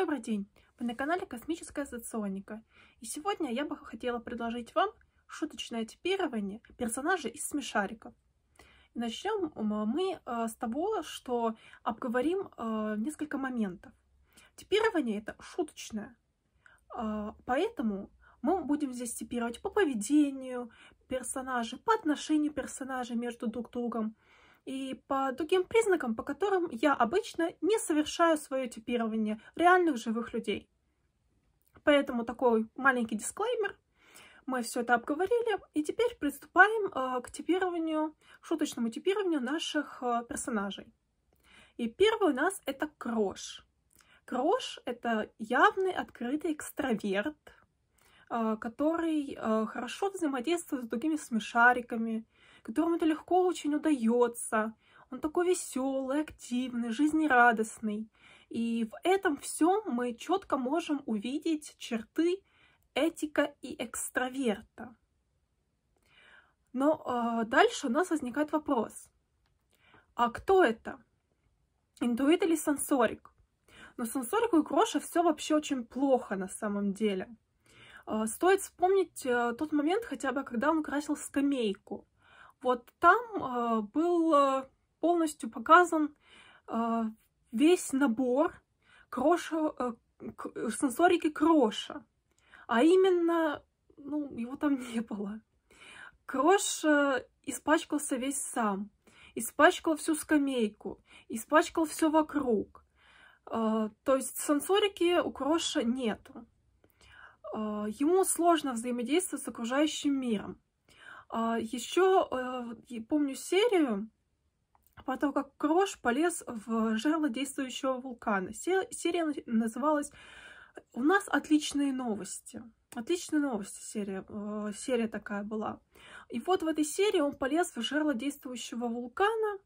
Добрый день! Вы на канале Космическая Соционика. И сегодня я бы хотела предложить вам шуточное типирование персонажей из смешариков. Начнем мы э, с того, что обговорим э, несколько моментов. Типирование это шуточное, а, поэтому мы будем здесь типировать по поведению персонажей, по отношению персонажей между друг другом – и по другим признакам, по которым я обычно не совершаю свое типирование реальных живых людей. Поэтому такой маленький дисклеймер. Мы все это обговорили, и теперь приступаем э, к типированию, шуточному типированию наших э, персонажей. И первый у нас это Крош. Крош — это явный открытый экстраверт, э, который хорошо взаимодействует с другими смешариками, которому это легко очень удается. Он такой веселый, активный, жизнерадостный. И в этом всем мы четко можем увидеть черты этика и экстраверта. Но э, дальше у нас возникает вопрос. А кто это? Интуит или сенсорик? Но ну, сенсорику и кроша все вообще очень плохо на самом деле. Э, стоит вспомнить э, тот момент хотя бы, когда он красил скамейку вот там э, был э, полностью показан э, весь набор кроша, сенсорики кроша, а именно, ну, его там не было. Крош испачкался весь сам, испачкал всю скамейку, испачкал все вокруг. То есть сенсорики у Кроша нету. Ему сложно взаимодействовать с окружающим миром. А, Еще э, помню серию про то, как Крош полез в жерло действующего вулкана. Серия называлась «У нас отличные новости». Отличные новости серия, э, серия такая была. И вот в этой серии он полез в жерло действующего вулкана,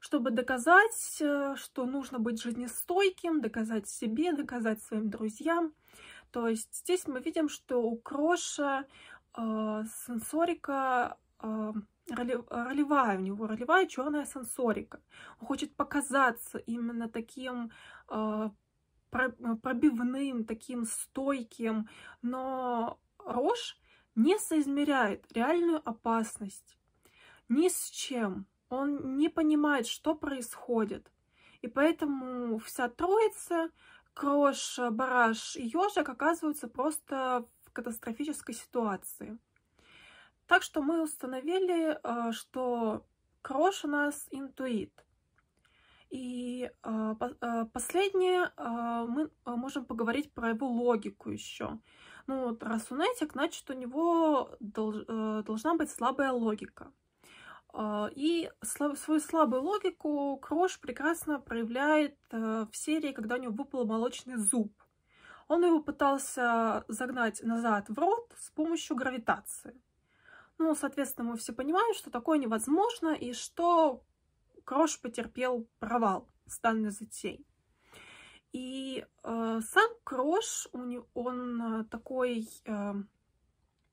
чтобы доказать, э, что нужно быть жизнестойким, доказать себе, доказать своим друзьям. То есть здесь мы видим, что у Кроша а, сенсорика а, ролевая у него, ролевая черная сенсорика. Он хочет показаться именно таким а, пробивным, таким стойким, но Рош не соизмеряет реальную опасность ни с чем. Он не понимает, что происходит. И поэтому вся троица, Крош, Бараш и Ёжик оказываются просто катастрофической ситуации. Так что мы установили, э, что Крош у нас интуит. И э, э, последнее, мы можем поговорить про его логику еще. Ну вот, раз унетик, значит, у него должна быть слабая логика. И свою слабую логику Крош прекрасно проявляет в серии, когда у него выпал молочный зуб он его пытался загнать назад в рот с помощью гравитации. Ну, соответственно, мы все понимаем, что такое невозможно и что Крош потерпел провал с данной затеей. И э, сам Крош, он э, такой э,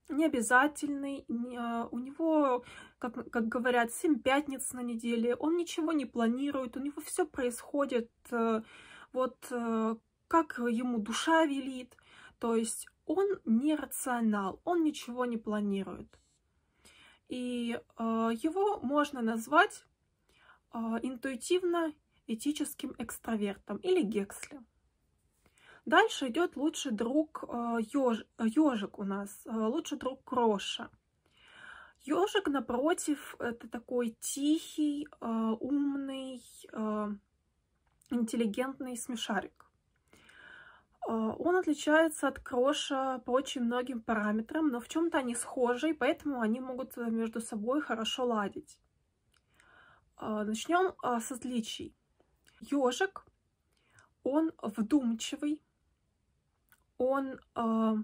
необязательный, не, э, у него, как, как говорят, 7 пятниц на неделе, он ничего не планирует, у него все происходит э, вот э, как ему душа велит. То есть он не рационал, он ничего не планирует. И э, его можно назвать э, интуитивно этическим экстравертом или Гексли. Дальше идет лучший друг э, ежик у нас, э, лучший друг Кроша. Ежик, напротив, это такой тихий, э, умный, э, интеллигентный смешарик. Э, он отличается от кроша по очень многим параметрам, но в чем-то они схожи, и поэтому они могут э, между собой хорошо ладить. Э, Начнем с отличий. Ежик, он вдумчивый, он э,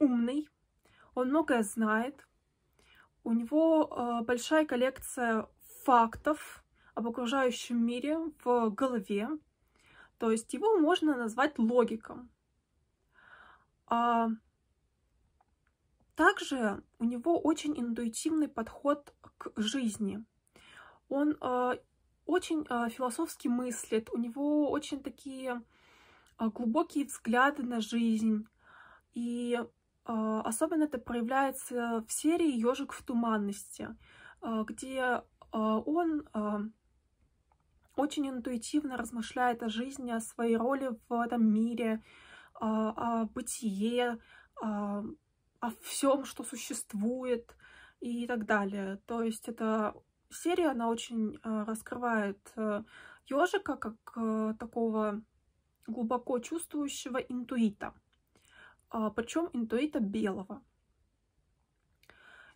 умный, он многое знает, у него э, большая коллекция фактов об окружающем мире в голове, то есть его можно назвать логиком. А также у него очень интуитивный подход к жизни. Он э, очень э, философски мыслит, у него очень такие э, глубокие взгляды на жизнь. И особенно это проявляется в серии Ежик в туманности, где он очень интуитивно размышляет о жизни, о своей роли в этом мире, а, о бытие, а, о, о всем, что существует и так далее. То есть эта серия, она очень а, раскрывает ежика э, как э, такого глубоко чувствующего интуита, причем интуита белого.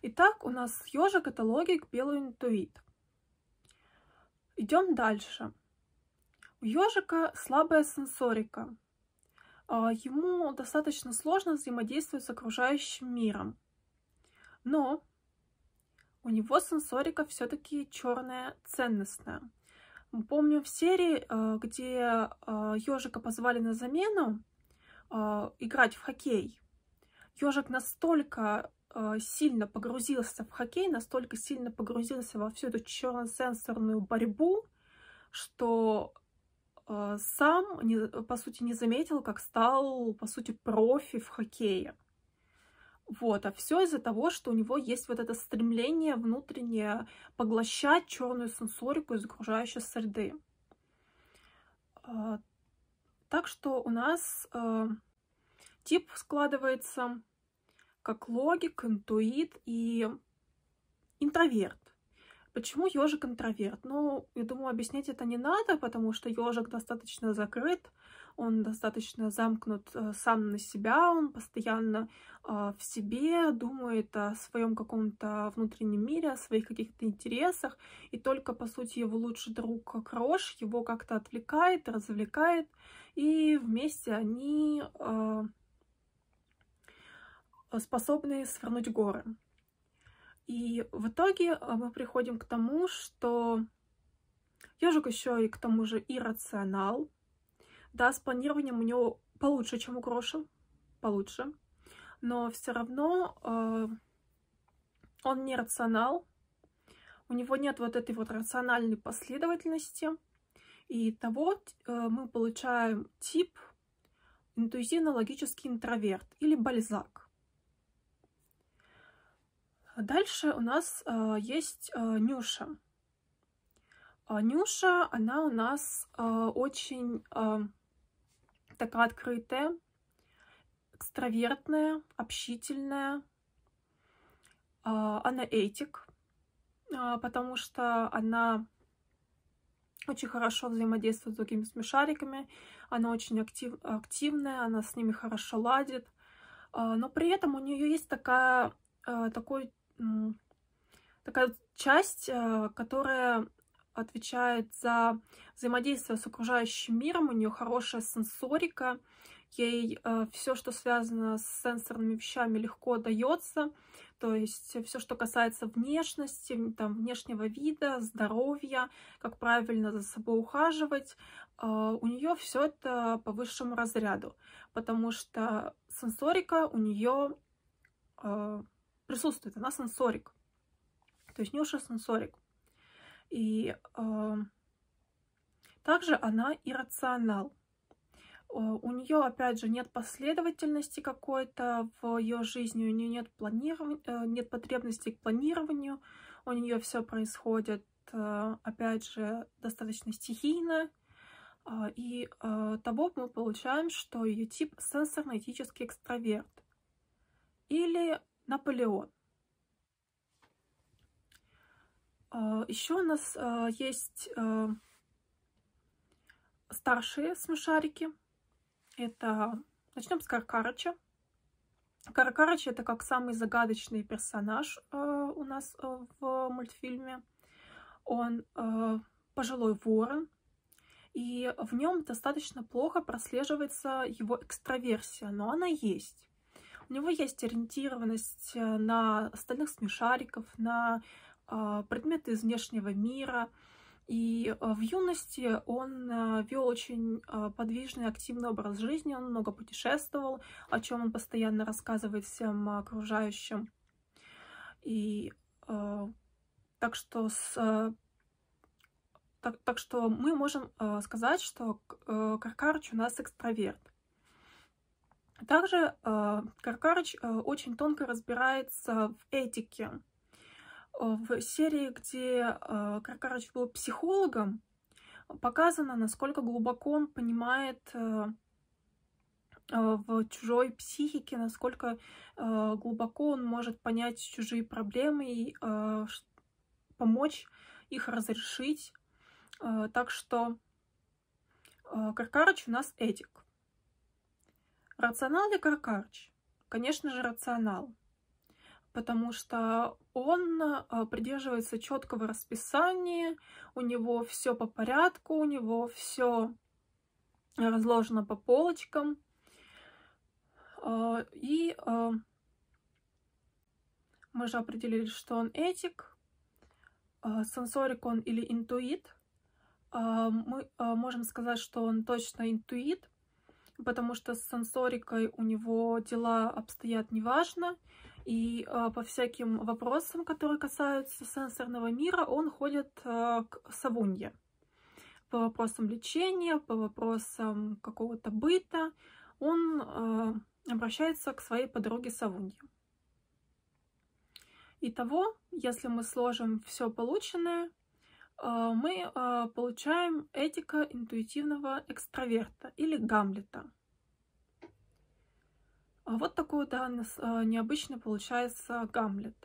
Итак, у нас ежик это логик, белый интуит. Идем дальше. У ежика слабая сенсорика. А, ему достаточно сложно взаимодействовать с окружающим миром. Но у него сенсорика все-таки черная ценностная. Помню в серии, э, где ежика э, позвали на замену э, играть в хоккей. Ежик настолько а, сильно погрузился в хоккей, настолько сильно погрузился во всю эту чёрно-сенсорную борьбу, что а, сам, не, по сути, не заметил, как стал, по сути, профи в хоккее. Вот, а все из-за того, что у него есть вот это стремление внутреннее поглощать черную сенсорику из окружающей среды. А, так что у нас тип складывается как логик, интуит и интроверт. Почему ежик интроверт? Ну, я думаю, объяснять это не надо, потому что ежик достаточно закрыт, он достаточно замкнут э, сам на себя, он постоянно э, в себе думает о своем каком-то внутреннем мире, о своих каких-то интересах, и только, по сути, его лучший друг Крош его как-то отвлекает, развлекает, и вместе они э, способные свернуть горы. И в итоге э, мы приходим к тому, что ежик еще и к тому же иррационал. Да, с планированием у него получше, чем у Гроша, получше. Но все равно э, он не рационал. У него нет вот этой вот рациональной последовательности. И того э, мы получаем тип интуитивно-логический интроверт или бальзак. Дальше у нас э, есть э, Нюша. А, Нюша, она у нас э, очень такая открытая, экстравертная, общительная. А, она этик, а, потому что она очень хорошо взаимодействует с другими смешариками, она очень актив, активная, она с ними хорошо ладит, но при этом у нее есть такая, такой такая часть, э, которая отвечает за взаимодействие с окружающим миром, у нее хорошая сенсорика, ей э, все, что связано с сенсорными вещами, легко дается. То есть все, что касается внешности, там, внешнего вида, здоровья, как правильно за собой ухаживать, э, у нее все это по высшему разряду, потому что сенсорика у нее э, присутствует, она сенсорик. То есть Нюша сенсорик. И э, также она иррационал. Э, у нее, опять же, нет последовательности какой-то в ее жизни, у нее нет, планиров... Э, нет потребности к планированию, у нее все происходит, э, опять же, достаточно стихийно. И того мы получаем, что ее тип сенсорно-этический экстраверт. Или Наполеон. А, Еще у нас а, есть а, старшие смешарики. Это начнем с Каркарыча. Каркарыч это как самый загадочный персонаж у нас в мультфильме. Он пожилой ворон, и в нем достаточно плохо прослеживается его экстраверсия, но она есть. У него есть ориентированность э, на остальных смешариков, на а, предметы из внешнего мира. И э, в юности он э, вел очень подвижный, активный образ жизни, он много путешествовал, о чем он постоянно рассказывает всем окружающим. И так что с так, так что мы можем э, сказать, что э, Каркарыч у нас экстраверт. А также э, Каркарыч э, очень тонко разбирается в этике. Э, в серии, где Каркарыч был психологом, показано, насколько глубоко он понимает в чужой психике, насколько глубоко он может понять чужие проблемы и помочь их разрешить. Так что Каркарыч у нас этик. Рационал ли Каркарч? Конечно же, рационал. Потому что он э, придерживается четкого расписания, у него все по порядку, у него все разложено по полочкам. Э, и э, мы же определили, что он этик, сенсорик он или интуит. Мы можем сказать, что он точно интуит, потому что с сенсорикой у него дела обстоят неважно, и э, по всяким вопросам, которые касаются сенсорного мира, он ходит э, к Савунье. По вопросам лечения, по вопросам какого-то быта, он э, обращается к своей подруге Савунье. Итого, если мы сложим все полученное, Э, мы э, получаем этика интуитивного экстраверта или Гамлета. А вот такой да, э, необычный получается Гамлет.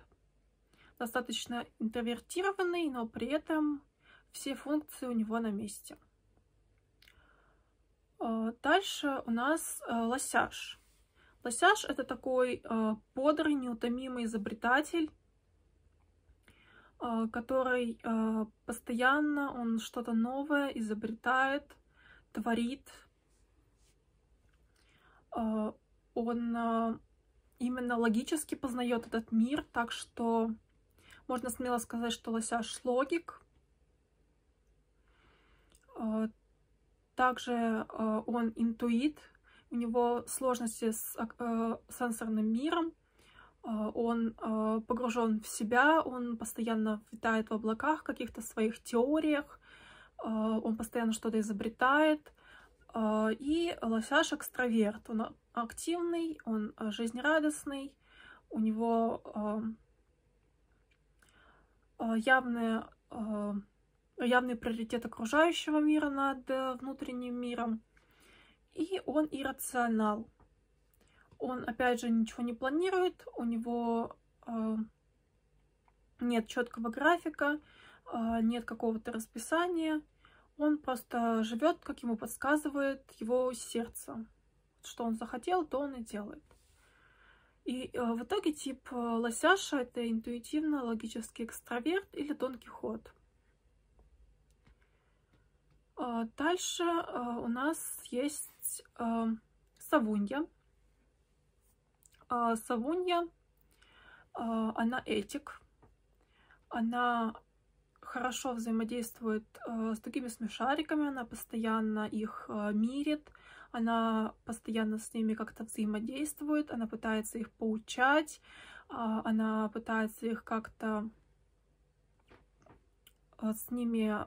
Достаточно интровертированный, но при этом все функции у него на месте. Дальше у нас Лосяж. Лосяж – это такой бодрый, неутомимый изобретатель, а, который а, постоянно, он что-то новое изобретает, творит. А, он именно логически познает этот мир, так что можно смело сказать, что Лосяш логик. Также он интуит, у него сложности с э, сенсорным миром, а, он а, погружен в себя, он постоянно витает в облаках, каких-то своих теориях, а, он постоянно что-то изобретает. И лосяш экстраверт, он активный, он жизнерадостный, у него явные, явный приоритет окружающего мира над э, внутренним миром, и он иррационал он, опять же, ничего не планирует, у него э, нет четкого графика, э, нет какого-то расписания. Он просто живет, как ему подсказывает его сердце. Что он захотел, то он и делает. И э, в итоге тип э, лосяша – это интуитивно-логический экстраверт или тонкий ход. Э, дальше э, у нас есть э, Савунья. А, Савунья, а, она этик, она хорошо взаимодействует а, с другими смешариками, она постоянно их мирит, она постоянно с ними как-то взаимодействует, она пытается их поучать, она пытается их как-то с ними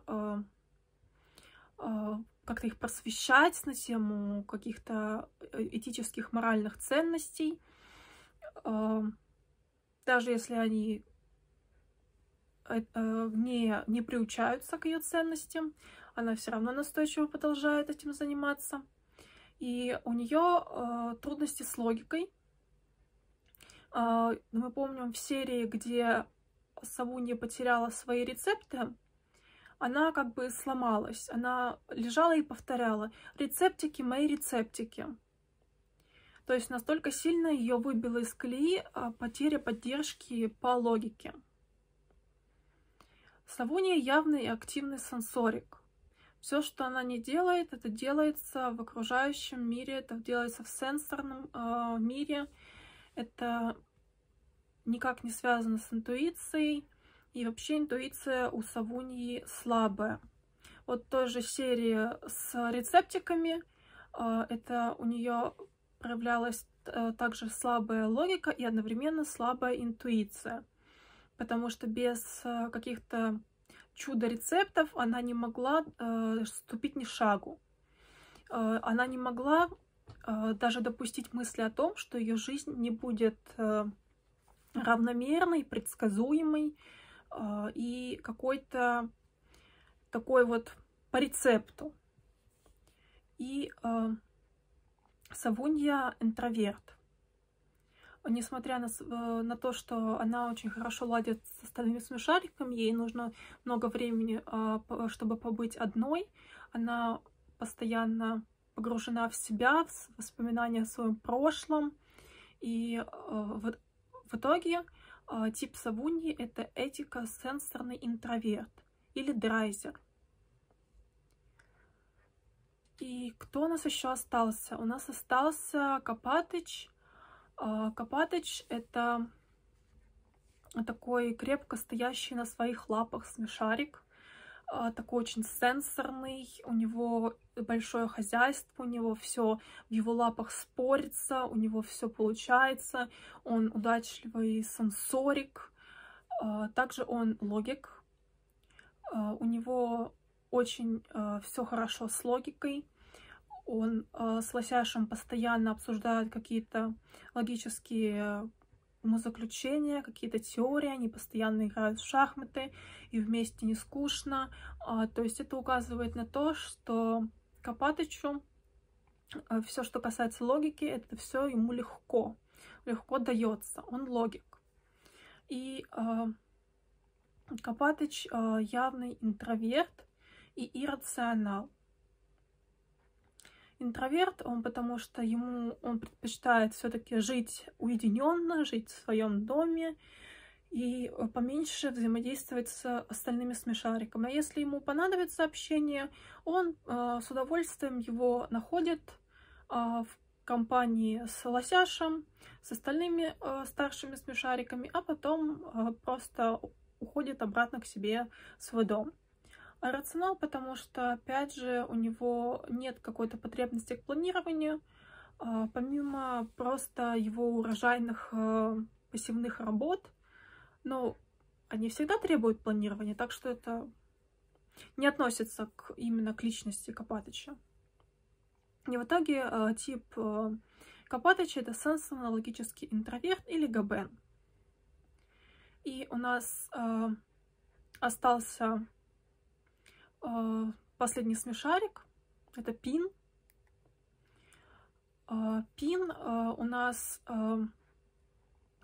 как-то их просвещать на тему каких-то э, этических, моральных ценностей даже если они э, э, не, не приучаются к ее ценностям, она все равно настойчиво продолжает этим заниматься. И у нее э, трудности с логикой. А, ну, мы помним в серии, где Савунья потеряла свои рецепты, она как бы сломалась. Она лежала и повторяла «рецептики, мои рецептики». То есть настолько сильно ее выбило из колеи а, потеря поддержки по логике. Савуния явный и активный сенсорик. Все, что она не делает, это делается в окружающем мире, это делается в сенсорном э, мире. Это никак не связано с интуицией. И вообще интуиция у Савунии слабая. Вот той же серии с рецептиками. Э, это у нее проявлялась э, также слабая логика и одновременно слабая интуиция, потому что без э, каких-то чудо-рецептов она не могла э, ступить ни шагу. Она не могла даже допустить мысли о том, что ее жизнь не будет равномерной, предсказуемой и какой-то такой вот по рецепту. И Савунья интроверт. Несмотря на, э, на то, что она очень хорошо ладит с остальными смешариками, ей нужно много времени, а, чтобы побыть одной. Она постоянно погружена в себя, в воспоминания о своем прошлом. И э, в, в итоге э, тип Савуньи — это этика сенсорный интроверт или драйзер — и кто у нас еще остался? У нас остался Копатыч. А, Копатыч — это такой крепко стоящий на своих лапах смешарик. А, такой очень сенсорный, у него большое хозяйство, у него все в его лапах спорится, у него все получается, он удачливый сенсорик, а, также он логик, у него очень все хорошо с логикой, он а, с Лосяшем постоянно обсуждает какие-то логические умозаключения, какие-то теории, они постоянно играют в шахматы, и вместе не скучно. А, то есть это указывает на то, что Копатычу а, все, что касается логики, это все ему легко, легко дается, он логик. И э, Копатыч явный интроверт и иррационал интроверт, он потому что ему он предпочитает все-таки жить уединенно, жить в своем доме и э, поменьше взаимодействовать с остальными смешариками. А если ему понадобится общение, он э, с удовольствием его находит э, в компании с лосяшем, с остальными э, старшими смешариками, а потом э, просто уходит обратно к себе в свой дом рационал, потому что, опять же, у него нет какой-то потребности к планированию, а, помимо просто его урожайных э, пассивных работ, но ну, они всегда требуют планирования, так что это не относится к, именно к личности Копатыча. И в итоге э, тип э, Копатыча — это сенсорно-логический интроверт или ГБН. И у нас остался Э, последний смешарик. Это пин. Э, пин э, у нас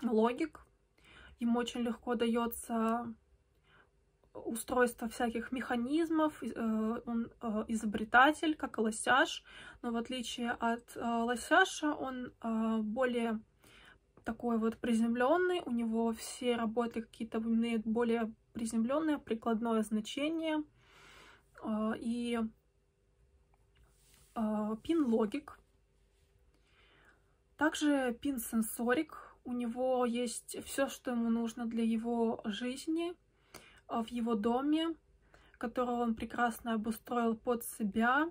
логик. Ему очень легко дается устройство всяких механизмов, он изобретатель, как и но в отличие от лосяша он более такой вот приземленный, у него все работы какие-то имеют более приземленное прикладное значение – а, и а, Pin Logic. Также Pin Sensoric. У него есть все, что ему нужно для его жизни а, в его доме, который он прекрасно обустроил под себя,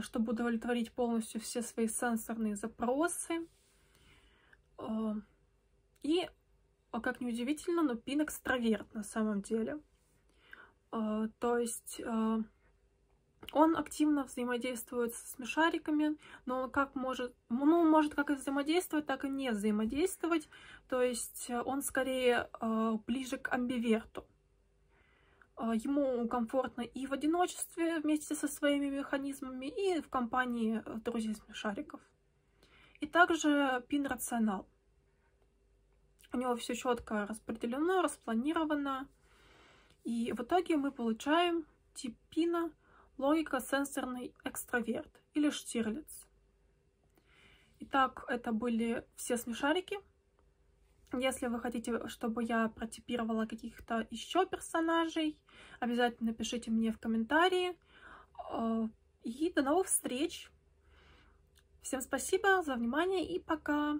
чтобы удовлетворить полностью все свои сенсорные запросы. И, как неудивительно, но Пин экстраверт на самом деле. Э, то есть э, он активно взаимодействует с смешариками, но он как может, ну, может как и взаимодействовать, так и не взаимодействовать. То есть э, он скорее ближе к амбиверту. Ему комфортно и в одиночестве вместе со своими механизмами, и в компании друзей смешариков. И также пин-рационал. У него все четко распределено, распланировано и в итоге мы получаем типина логика сенсорный экстраверт или штирлиц. Итак, это были все смешарики. Если вы хотите, чтобы я протипировала каких-то еще персонажей, обязательно пишите мне в комментарии. Э, и до новых встреч! Всем спасибо за внимание и пока!